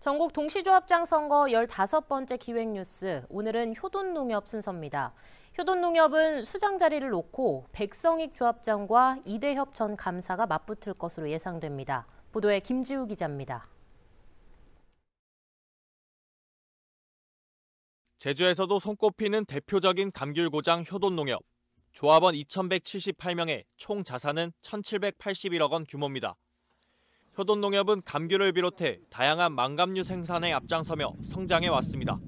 전국 동시조합장 선거 15번째 기획뉴스, 오늘은 효돈농협 순서입니다. 효돈농협은 수장 자리를 놓고 백성익 조합장과 이대협 전 감사가 맞붙을 것으로 예상됩니다. 보도에 김지우 기자입니다. 제주에서도 손꼽히는 대표적인 감귤고장 효돈농협. 조합원 2,178명의 총 자산은 1,781억 원 규모입니다. 효돈농협은 감귤을 비롯해 다양한 망감류 생산에 앞장서며 성장해 왔습니다.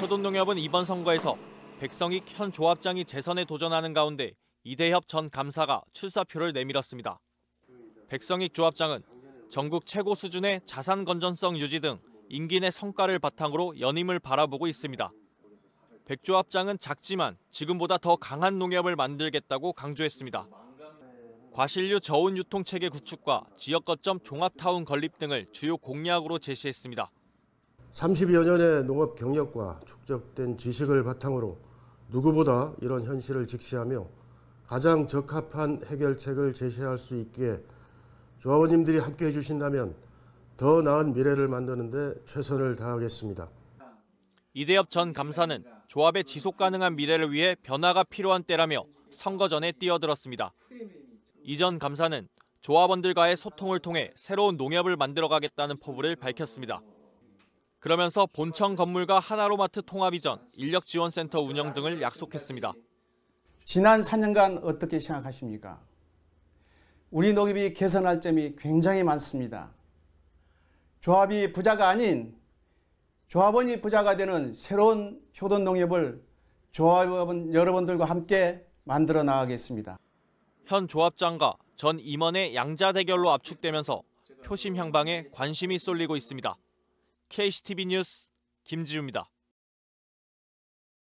효돈농협은 이번 선거에서 백성익 현 조합장이 재선에 도전하는 가운데 이대협 전 감사가 출사표를 내밀었습니다. 백성익 조합장은 전국 최고 수준의 자산 건전성 유지 등 임기 내 성과를 바탕으로 연임을 바라보고 있습니다. 백 조합장은 작지만 지금보다 더 강한 농협을 만들겠다고 강조했습니다. 과실류 저온 유통 체계 구축과 지역 거점 종합 타운 건립 등을 주요 공약으로 제시했습니다. 30여 년의 농업 경력과 축적된 지식을 바탕으로 누구보다 이런 현실을 직시하며 가장 적합한 해결책을 제시할 수있게 조합원님들이 함께 해주신다면 더 나은 미래를 만드는 데 최선을 다하겠습니다. 이대엽 전 감사는 조합의 지속 가능한 미래를 위해 변화가 필요한 때라며 선거 전에 뛰어들었습니다. 이전 감사는 조합원들과의 소통을 통해 새로운 농협을 만들어가겠다는 포부를 밝혔습니다. 그러면서 본청 건물과 하나로마트 통합 이전, 인력지원센터 운영 등을 약속했습니다. 지난 4년간 어떻게 생각하십니까? 우리 농협이 개선할 점이 굉장히 많습니다. 조합이 부자가 아닌 조합원이 부자가 되는 새로운 효돈 농협을 조합원 여러분들과 함께 만들어 나가겠습니다. 현 조합장과 전 임원의 양자 대결로 압축되면서 표심 향방에 관심이 쏠리고 있습니다. KCTV 뉴스 김지우입니다.